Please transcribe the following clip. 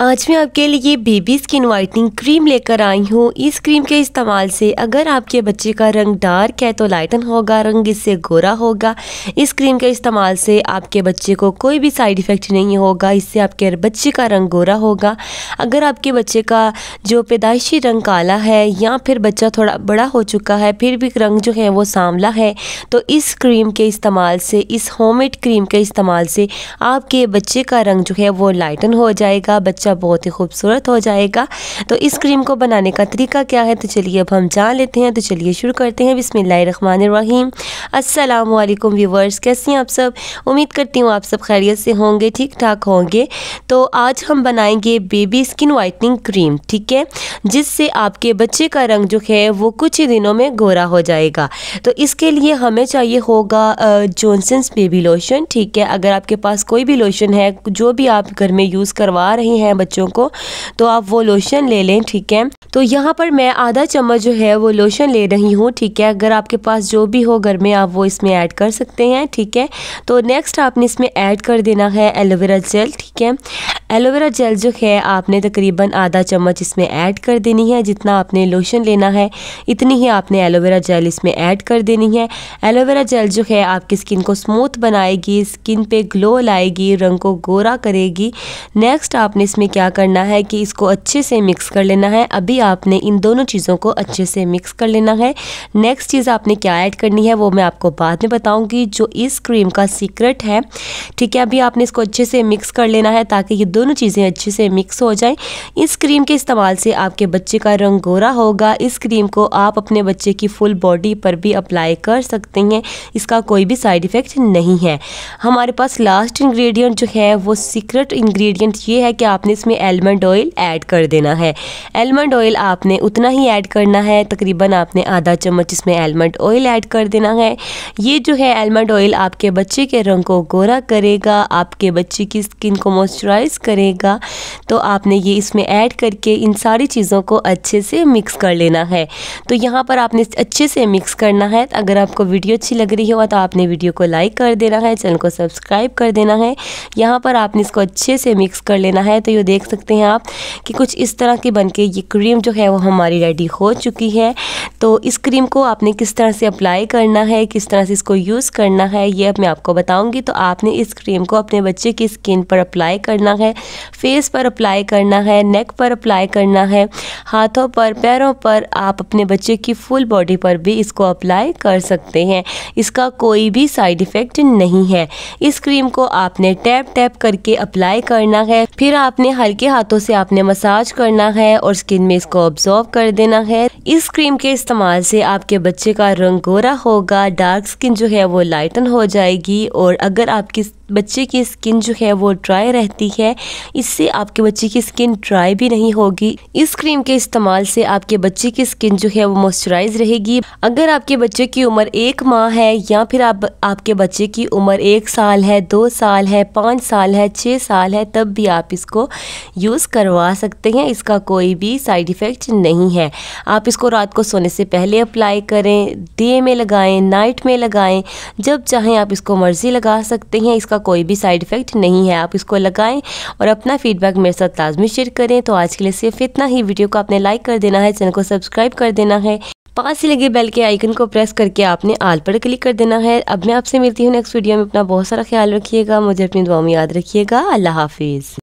आज मैं आपके लिए बेबी स्किन वाइटनिंग क्रीम लेकर आई हूँ इस क्रीम के इस्तेमाल से अगर आपके बच्चे का रंग डार्क है तो लाइटन होगा रंग इससे गोरा होगा इस क्रीम के इस्तेमाल से आपके बच्चे को कोई भी साइड इफ़ेक्ट नहीं होगा इससे आपके बच्चे का रंग गोरा होगा अगर आपके बच्चे का जो पैदाइशी रंग काला है या फिर बच्चा थोड़ा बड़ा हो चुका है फिर भी रंग जो है वो सांवला है तो इस क्रीम के इस्तेमाल से इस होम क्रीम के इस्तेमाल से आपके बच्चे का रंग जो है वो लाइटन हो जाएगा टेक्सचर बहुत ही खूबसूरत हो जाएगा तो इस क्रीम को बनाने का तरीका क्या है तो चलिए अब हम जान लेते हैं तो चलिए शुरू करते हैं बिसमीम असल व्यूवर्स कैसे हैं आप सब उम्मीद करती हूँ आप सब खैरियत से होंगे ठीक ठाक होंगे तो आज हम बनाएंगे बेबी स्किन वाइटनिंग क्रीम ठीक है जिससे आपके बच्चे का रंग जो है वो कुछ ही दिनों में गोरा हो जाएगा तो इसके लिए हमें चाहिए होगा जॉनसन्स बेबी लोशन ठीक है अगर आपके पास कोई भी लोशन है जो भी आप घर में यूज़ करवा रहे हैं बच्चों को तो आप वो लोशन ले लें ठीक है तो यहाँ पर मैं आधा चम्मच जो है वो लोशन ले रही हूँ ठीक है अगर आपके पास जो भी हो घर में आप वो इसमें ऐड कर सकते हैं ठीक है तो नेक्स्ट आपने इसमें ऐड कर देना है एलोवेरा जेल ठीक है एलोवेरा जेल जो है आपने तकरीबन आधा चम्मच इसमें ऐड कर देनी है जितना आपने लोशन लेना है इतनी ही आपने एलोवेरा जेल इसमें ऐड कर देनी है एलोवेरा जेल जो है आपकी स्किन को स्मूथ बनाएगी स्किन पे ग्लो लाएगी रंग को गोरा करेगी नेक्स्ट आपने इसमें क्या करना है कि इसको अच्छे से मिक्स कर लेना है अभी आपने इन दोनों चीज़ों को अच्छे से मिक्स कर लेना है नेक्स्ट चीज़ आपने क्या ऐड करनी है वो मैं आपको बाद में बताऊंगी जो इस क्रीम का सीक्रेट है ठीक है अभी आपने इसको अच्छे से मिक्स कर लेना है ताकि ये दोनों चीज़ें अच्छे से मिक्स हो जाएँ इस क्रीम के इस्तेमाल से आपके बच्चे का रंग गोरा होगा इस क्रीम को आप अपने बच्चे की फुल बॉडी पर भी अप्लाई कर सकते हैं इसका कोई भी साइड इफ़ेक्ट नहीं है हमारे पास लास्ट इंग्रेडिएंट जो है वो सीक्रेट इंग्रेडिएंट ये है कि आपने इसमें एलमंड ऑयल ऐड कर देना है एलमंड ऑयल ऑयल आपने उतना ही ऐड करना है तकरीबन आपने आधा चम्मच इसमें आलमंड ऑयल ऐड कर देना है ये जो है आलमंड ऑयल आपके बच्चे के रंग को गोरा करेगा आपके बच्चे की स्किन को मॉइस्चराइज करेगा तो आपने ये इसमें ऐड करके इन सारी चीज़ों को अच्छे से मिक्स कर लेना है तो यहाँ पर आपने अच्छे से मिक्स करना है अगर आपको वीडियो अच्छी लग रही हो तो आपने वीडियो को लाइक कर देना है चैनल को सब्सक्राइब कर देना है यहाँ पर आपने इसको अच्छे से मिक्स कर लेना है तो ये देख सकते हैं आप कि कुछ इस तरह की बनके ये क्रीम जो है वो हमारी रेडी हो चुकी है तो इस क्रीम को आपने किस तरह से अप्लाई करना है किस तरह से इसको यूज़ करना है ये अब मैं आपको बताऊंगी तो आपने इस क्रीम को अपने बच्चे की स्किन पर अप्लाई करना है फेस पर अप्लाई करना है नेक पर अप्लाई करना है हाथों पर पैरों पर आप अपने बच्चे की फुल बॉडी पर भी इसको अप्लाई कर सकते हैं इसका कोई भी साइड इफ़ेक्ट नहीं है इस क्रीम को आपने टैप टैप करके अप्लाई करना है फिर आपने हल्के हाथों से आपने मसाज करना है और स्किन में इसको ऑब्जॉर्व कर देना है इस क्रीम के इस्तेमाल से आपके बच्चे का रंग गोरा होगा डार्क स्किन जो है वो लाइटन हो जाएगी और अगर आपकी बच्चे की स्किन जो है वो ड्राई रहती है इससे आपके बच्चे की स्किन ड्राई भी नहीं होगी इस क्रीम के इस्तेमाल से आपके बच्चे की स्किन जो है वो मॉइस्चराइज रहेगी अगर आपके बच्चे की उम्र एक माह है या फिर आप आपके बच्चे की उम्र एक साल है दो साल है पाँच साल है छः साल है तब भी आप इसको यूज़ करवा सकते हैं इसका कोई भी साइड इफ़ेक्ट नहीं है आप इसको रात को सोने से पहले अप्लाई करें डे में लगाएं नाइट में लगाएं जब चाहें आप इसको मर्ज़ी लगा सकते हैं इसका कोई भी साइड इफ़ेक्ट नहीं है आप इसको लगाएं और अपना फीडबैक मेरे साथ लाजमी शेयर करें तो आज के लिए सिर्फ इतना ही वीडियो को आपने लाइक कर देना है चैनल को सब्सक्राइब कर देना है पास ही लगे बेल के आइकन को प्रेस करके आपने आल पर क्लिक कर देना है अब मैं आपसे मिलती हूँ नेक्स्ट वीडियो में अपना बहुत सारा ख्याल रखिएगा मुझे अपनी दुआ में याद रखिएगा अल्लाह हाफिज़